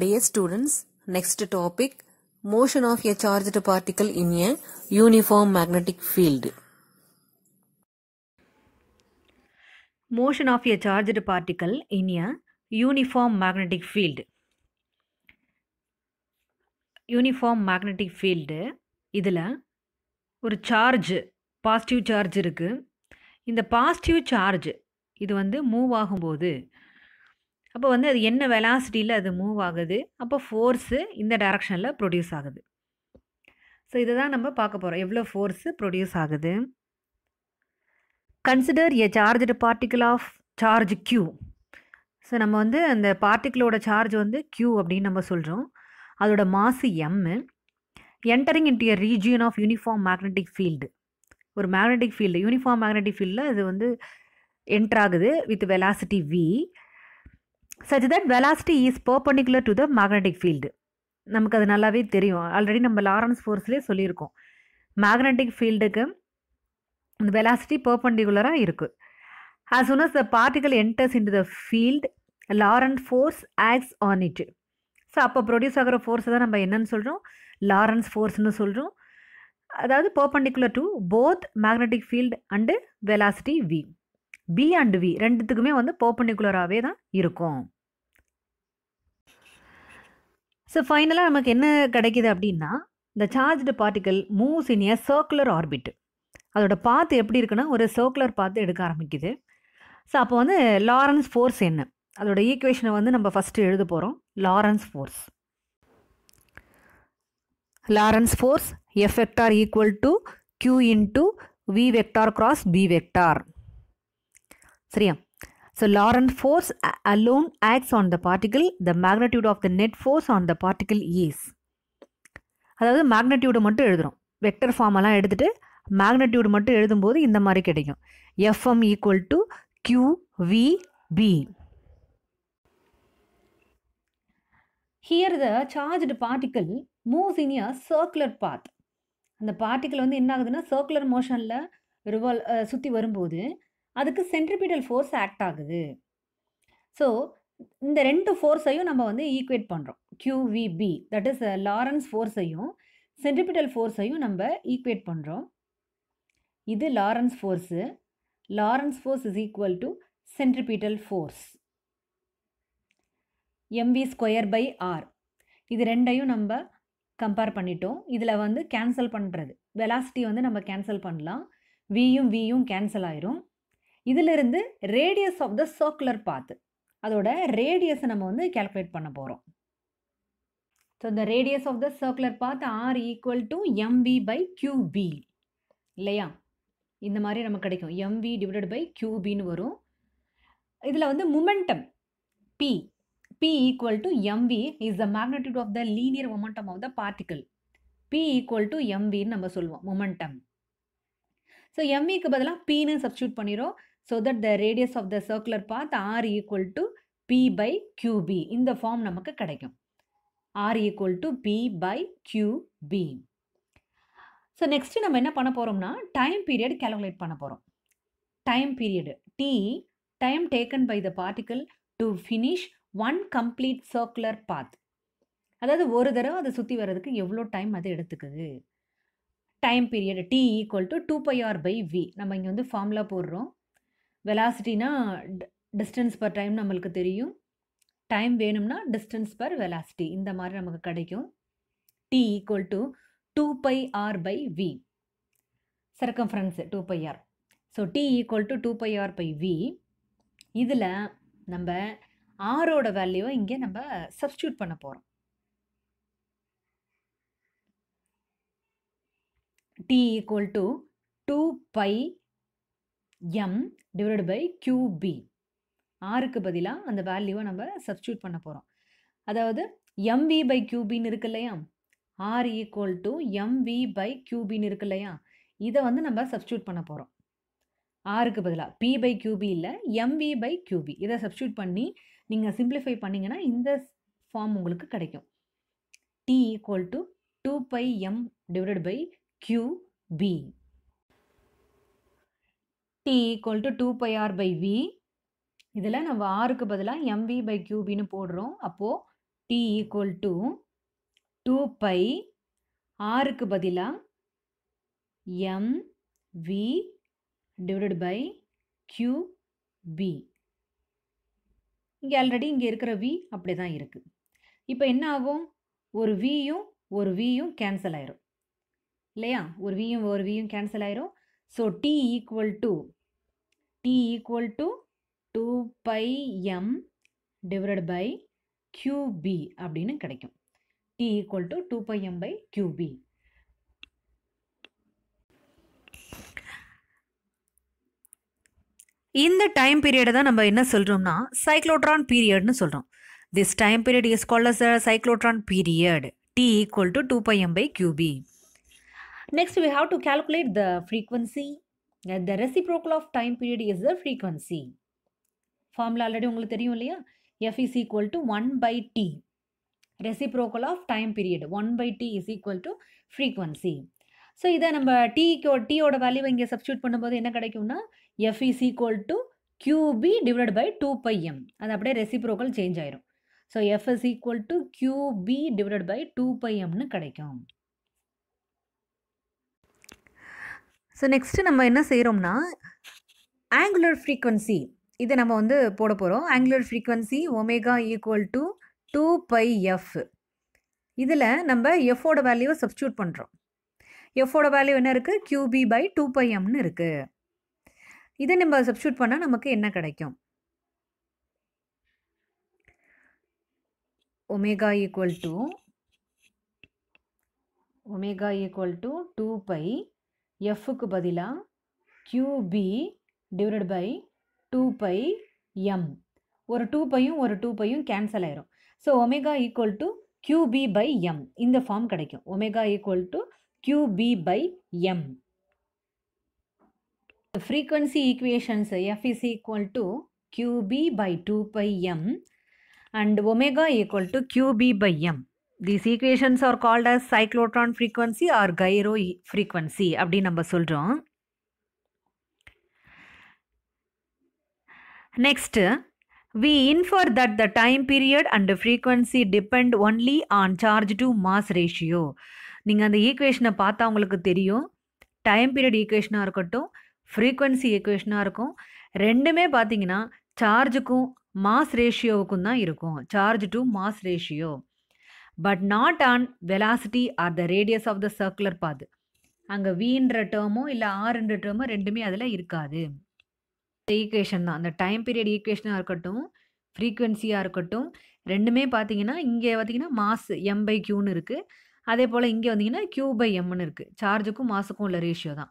Dear students, next topic motion of a charged particle in a uniform magnetic field. Motion of a charged particle in a uniform magnetic field. Uniform magnetic field இதில் ஒரு charge positive charge இருக்குது இந்த positive charge இது வந்து move ஆகும்போது அப்போ வந்து அது என்ன வெலாசிட்டியில் அது மூவ் ஆகுது அப்போ ஃபோர்ஸு இந்த டைரக்ஷனில் ப்ரொடியூஸ் ஆகுது ஸோ இதை தான் நம்ம பார்க்க போகிறோம் எவ்வளோ ஃபோர்ஸு ப்ரொடியூஸ் ஆகுது consider a charged particle of charge Q so நம்ம வந்து அந்த பார்ட்டிகிளோட சார்ஜ் வந்து க்யூ அப்படின்னு நம்ம சொல்கிறோம் அதோட mass M entering into a region of uniform magnetic field ஒரு மேக்னெட்டிக் ஃபீல்டு யூனிஃபார்ம் மேக்னெட்டிக் ஃபீல்டில் அது வந்து என்ட்ராகுது with velocity V such that velocity is perpendicular to the magnetic field நமக்கு அது நல்லாவே தெரியும் ஆல்ரெடி நம்ம லாரன்ஸ் ஃபோர்ஸ்லேயே சொல்லியிருக்கோம் மேக்னெட்டிக் ஃபீல்டுக்கு இந்த வெலாசிட்டி பர்பண்டிகுலராக இருக்குது as soon as the particle enters into the field Lorentz force acts on it so அப்போ ப்ரொடியூஸ் ஆகிற ஃபோர்ஸை தான் நம்ம என்னன்னு சொல்கிறோம் லாரன்ஸ் ஃபோர்ஸ்னு சொல்கிறோம் அதாவது perpendicular to both magnetic field and velocity V B and V ரெண்டுத்துக்குமே வந்து பர்பண்டிகுலராகவே தான் இருக்கும் ஸோ ஃபைனலாக நமக்கு என்ன கிடைக்கிது அப்படின்னா இந்த charged particle moves in a circular orbit அதோட பாத்து எப்படி இருக்குன்னா ஒரு சர்க்குலர் பாத்து எடுக்க ஆரம்பிக்குது ஸோ அப்போ வந்து லாரன்ஸ் ஃபோர்ஸ் என்ன அதோட ஈக்குவேஷனை வந்து நம்ம ஃபஸ்ட்டு எழுத போகிறோம் Lorentz force Lorentz force F vector equal to Q to V vector cross B vector சரியா so Lorentz force alone acts on the particle. The magnitude of the net force on the particle is. அதாவது மேக்னட்யூடு மட்டும் எழுதுகிறோம் vector ஃபார்மெல்லாம் எடுத்துகிட்டு மேக்னட்யூடு மட்டும் எழுதும்போது இந்த மாதிரி கிடைக்கும் FM equal to Q V B here the charged particle moves in a circular path அந்த பார்ட்டிக்கிள் வந்து என்ன ஆகுதுன்னா சர்க்குலர் மோஷனில் ரிவால் சுற்றி வரும்போது அதுக்கு சென்ட்ரிபிடல் ஃபோர்ஸ் ஆக்ட் ஆகுது ஸோ இந்த ரெண்டு ஃபோர்ஸையும் நம்ம வந்து ஈக்குவேட் பண்ணுறோம் க்யூவிபி தட் இஸ் லாரன்ஸ் ஃபோர்ஸையும் சென்ட்ரிபிடல் ஃபோர்ஸையும் நம்ம ஈக்குவேட் பண்ணுறோம் இது Lorentz force Lorentz force is equal to centripetal force MV square by R இது ரெண்டையும் நம்ம கம்பேர் பண்ணிட்டோம் இதில் வந்து கேன்சல் பண்ணுறது வெலாசிட்டி வந்து நம்ம கேன்சல் பண்ணலாம் வியும் வியும் கேன்சல் ஆயிரும் இதிலிருந்து ரேடியஸ் ஆஃப் த சர்க்குலர் பாத்து அதோட ரேடியஸை நம்ம வந்து கேல்குலேட் பண்ண போகிறோம் ஸோ இந்த radius of the circular path R equal to MV by QB இல்லையா இந்த மாதிரி நமக்கு கிடைக்கும் எம்வி டிவைடட் பை கியூபின்னு வரும் இதில் வந்து momentum P P equal to MV is the magnitude of the linear momentum of the particle P equal to எம்வின்னு நம்ம சொல்லுவோம் மொமெண்டம் ஸோ எம்விக்கு பதிலாக பின்னு சப்ஸ்டியூட் பண்ணிடும் so that the radius of the circular path R equal to P by QB இந்த form நமக்கு கிடைக்கும் R equal to P by QB so next நம்ம என்ன பண்ண போகிறோம்னா டைம் பீரியட் கேல்குலேட் பண்ண போகிறோம் time period D time taken by the particle to finish one complete circular path அதாவது ஒரு தடவை அதை சுற்றி வர்றதுக்கு எவ்வளோ டைம் அது எடுத்துக்குது time period T equal to two pi R by V நம்ம இங்கே வந்து ஃபார்முலா போடுறோம் வெலாசிட்டினா டிஸ்டன்ஸ் பர் டைம் நம்மளுக்கு தெரியும் டைம் வேணும்னா டிஸ்டன்ஸ் பர் வெலாசிட்டி இந்த மாதிரி நமக்கு கிடைக்கும் T equal to two pi R by V circumference two pi R so T equal to two pi R by V இதில் நம்ம ஆரோட வேல்யூவை இங்கே நம்ம சப்ஸ்டியூட் பண்ண போகிறோம் T equal to two pi M divided by QB ஆருக்கு பதிலாக அந்த வேல்யூவை நம்ம சப்ஸ்டியூட் பண்ண போகிறோம் அதாவது எம்வி பை கியூபின்னு இருக்கு இல்லையா R equal to MV by கியூபின்னு இருக்கு இல்லையா இதை வந்து நம்ம சப்ஸ்டியூட் பண்ண போகிறோம் ஆருக்கு பதிலாக பி பை கியூபி இல்லை எம்வி பை கியூபி இதை சப்ஸ்டியூட் பண்ணி நீங்கள் சிம்பிளிஃபை பண்ணிங்கன்னா இந்த ஃபார்ம் உங்களுக்கு கிடைக்கும் T equal to two pi M divided by Q P T equal to two pi R by V இதில் நம்ம ஆறுக்கு பதிலாக எம்வி பை கியூபின்னு போடுறோம் அப்போது T equal to two pi ஆறுக்கு பதிலாக MV V divided by Q P இங்கே ஆல்ரெடி இங்கே இருக்கிற வி அப்படி தான் இருக்குது இப்போ என்ன ஆகும் ஒரு வியும் ஒரு வியும் கேன்சல் ஆயிரும் இல்லையா ஒரு வியும் ஒரு வியும் கேன்சல் ஆயிரும் so T equal to T equal to two pi M divide by QB அப்படின்னு கிடைக்கும் T equal to two pi M by QB இந்த டைம் பீரியடை தான் நம்ம என்ன சொல்கிறோம்னா சைக்ளோட்ரான் பீரியட்னு சொல்கிறோம் this time period is call as cyclotron period T equal to two pi M by QB Next, we have to calculate the frequency. Uh, the reciprocal of time period is the frequency. Formula already you know, f is equal to 1 by t. Reciprocal of time period. 1 by t is equal to frequency. So, this number t, or t order value we substitute f is equal to qb divided by 2 pi m. That is reciprocal change. So, f is equal to qb divided by 2 pi m. So next நம்ம என்ன செய்கிறோம்னா angular frequency இதை நம்ம வந்து போட போகிறோம் angular frequency omega equal to two pi F இதில் நம்ம எஃபோட வேல்யூவை சப்ஸ்டியூட் பண்ணுறோம் எஃபோட வேல்யூ என்ன இருக்குது கியூபி பை டூ பை எம்னு இருக்குது இதை நம்ம சப்ஸ்டியூட் பண்ணால் நமக்கு என்ன கிடைக்கும் omega equal to omega equal to two pi ఎఫ్కు బదిలా QB divided by two pi M ஒரு டூ பையும் ஒரு டூ பையும் கேன்சல் ஆயிரும் so omega equal to QB by M இந்த ஃபார்ம் கிடைக்கும் omega equal to QB by M frequency equations F is equal to QB by two pi M and omega equal to QB by M these equations are called as cyclotron frequency or gyro frequency அப்படின்னு நம்ம சொல்கிறோம் next we infer that the time period and frequency depend only on charge to mass ratio நீங்கள் அந்த ஈக்குவேஷனை பார்த்தா உங்களுக்கு தெரியும் time period ஈக்குவேஷனாக இருக்கட்டும் ஃப்ரீக்வன்சி ஈக்குவேஷனாக இருக்கும் ரெண்டுமே பார்த்தீங்கன்னா சார்ஜுக்கும் மாஸ் ரேஷியோவுக்கும் தான் இருக்கும் charge to mass ratio but not on velocity or the radius of the circular path அங்கே வீன்ற டேர்மோ இல்லை ஆறுன்ற டேர்மோ ரெண்டுமே அதில் இருக்காது ஈக்குவேஷன் தான் அந்த டைம் பீரியட் ஈக்குவேஷனாக இருக்கட்டும் ஃப்ரீக்வன்சியாக இருக்கட்டும் ரெண்டுமே பார்த்தீங்கன்னா இங்கே பார்த்தீங்கன்னா மாஸ் எம் பை கியூன்னு இருக்குது அதே போல் இங்கே வந்தீங்கன்னா க்யூ பை எம்னு இருக்குது சார்ஜுக்கும் மாஸுக்கும் உள்ள ரேஷியோ தான்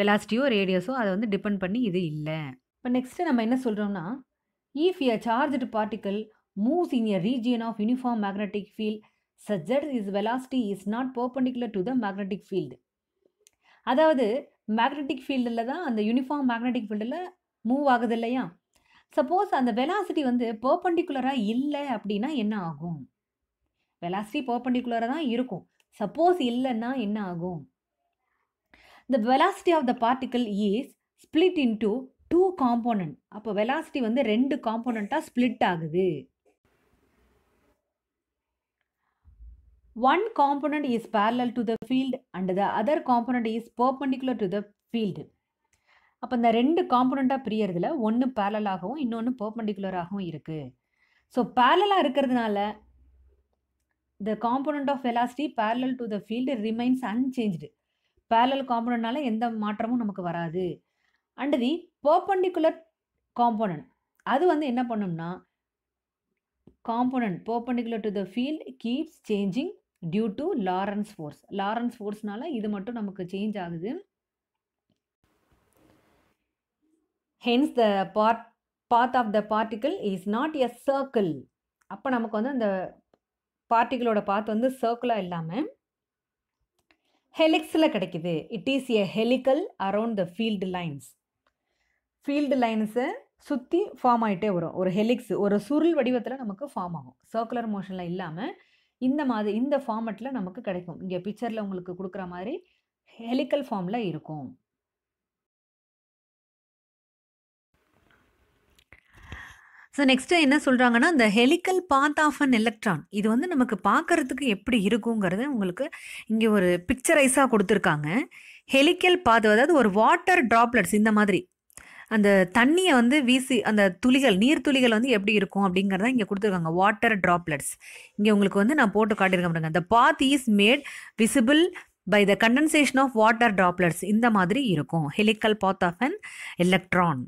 வெலாசிட்டியோ ரேடியஸோ அதை வந்து டிபெண்ட் பண்ணி இது இல்லை இப்போ நெக்ஸ்ட்டு நம்ம என்ன சொல்கிறோம்னா if a charged particle moves in a region of uniform magnetic field suggests is velocity is not perpendicular to the magnetic field அதாவது மேக்னெட்டிக் ஃபீல்டில் தான் அந்த யூனிஃபார்ம் மேக்னெட்டிக் ஃபீல்டில் மூவ் ஆகுது இல்லையா சப்போஸ் அந்த வெலாசிட்டி வந்து பர்பண்டிகுலராக இல்லை அப்படின்னா என்ன ஆகும் வெலாசிட்டி பர்பண்டிகுலராக தான் இருக்கும் சப்போஸ் இல்லைன்னா என்ன ஆகும் the velocity of the particle is split into two component அப்போ வெலாசிட்டி வந்து ரெண்டு காம்போனண்ட்டாக ஸ்ப்ளிட் ஆகுது one component is parallel to the field and the other component is perpendicular to the field அப்போ இந்த ரெண்டு காம்பனண்ட்டாக பிரியறதுல ஒன்று பேரலாகவும் இன்னொன்று பர்பண்டிகுலராகவும் இருக்குது ஸோ பேரலாக இருக்கிறதுனால the component of velocity parallel to the field remains unchanged parallel காம்பனண்ட்னால எந்த மாற்றமும் நமக்கு வராது அண்ட் தி பர்பண்டிகுலர் காம்பனண்ட் அது வந்து என்ன பண்ணும்னா component perpendicular to the field keeps changing due to Lorentz force Lorentz ஃபோர்ஸ்னால இது மட்டும் நமக்கு சேஞ்ச் ஆகுது hence the part path of the particle is not a circle அப்போ நமக்கு வந்து அந்த பார்ட்டிகளோட பார்த்து வந்து சர்க்கிளாக இல்லாமல் ஹெலிக்ஸில் கிடைக்குது it is a helical around the field lines field லைன்ஸை சுற்றி ஃபார்ம் ஆகிட்டே வரும் ஒரு ஹெலிக்ஸ் ஒரு சுருள் வடிவத்தில் நமக்கு ஃபார்ம் ஆகும் சர்க்குலர் மோஷனில் இல்லாமல் இந்த மாதிரி இந்த ஃபார்மெட்டில் நமக்கு கிடைக்கும் இங்கே பிக்சரில் உங்களுக்கு கொடுக்குற மாதிரி ஹெலிக்கல் ஃபார்மில் இருக்கும் ஸோ நெக்ஸ்ட்டு என்ன சொல்கிறாங்கன்னா இந்த helical path of an electron இது வந்து நமக்கு பார்க்குறதுக்கு எப்படி இருக்குங்கிறது உங்களுக்கு இங்கே ஒரு பிக்சரைஸாக கொடுத்துருக்காங்க ஹெலிக்கல் பாத் அதாவது ஒரு வாட்டர் ட்ராப்லெட்ஸ் இந்த மாதிரி அந்த தண்ணியை வந்து வீசி அந்த துளிகள் நீர் துளிகள் வந்து எப்படி இருக்கும் அப்படிங்கிறத இங்கே கொடுத்துருக்காங்க வாட்டர் ட்ராப்லெட்ஸ் இங்கே உங்களுக்கு வந்து நான் போட்டு காட்டியிருக்கேன் பாருங்க the path is made visible by the condensation of water droplets இந்த மாதிரி இருக்கும் helical path of an electron